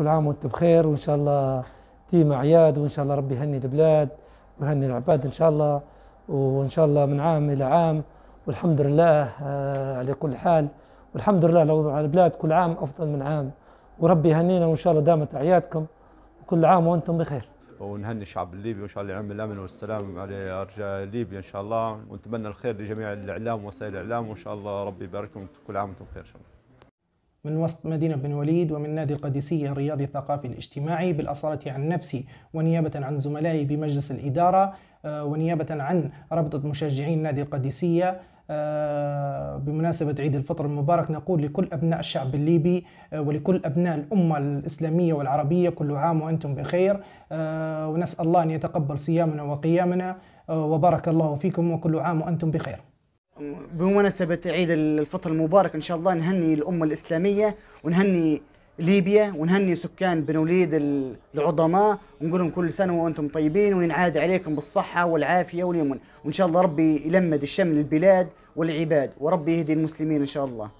كل عام وانتم بخير وان شاء الله ديما اعياد وان شاء الله ربي يهني البلاد ويهني العباد ان شاء الله وان شاء الله من عام الى عام والحمد لله آه، على كل حال والحمد لله على وضع البلاد كل عام افضل من عام وربي يهنينا وان شاء الله دامت اعيادكم وكل عام وانتم بخير ونهني الشعب الليبي وان شاء الله يعم الامن والسلام على ارجاء ليبيا ان شاء الله ونتمنى الخير لجميع الاعلام ووسائل الاعلام وان شاء الله ربي يبارككم كل عام وانتم بخير ان شاء الله من وسط مدينة بن وليد ومن نادي القديسية الرياضي الثقافي الاجتماعي بالأصالة عن نفسي ونيابة عن زملائي بمجلس الإدارة آه، ونيابة عن رابطة مشجعين نادي القديسية آه، بمناسبة عيد الفطر المبارك نقول لكل أبناء الشعب الليبي آه، ولكل أبناء الأمة الإسلامية والعربية كل عام وأنتم بخير ونسأل الله أن يتقبل صيامنا وقيامنا وبارك الله فيكم وكل عام وأنتم بخير بمناسبة عيد الفطر المبارك إن شاء الله نهني الأمة الإسلامية ونهني ليبيا ونهني سكان بنوليد العظماء ونقول لهم كل سنة وأنتم طيبين وينعاد عليكم بالصحة والعافية واليمن وإن شاء الله ربي يلمد الشمل البلاد والعباد وربي يهدي المسلمين إن شاء الله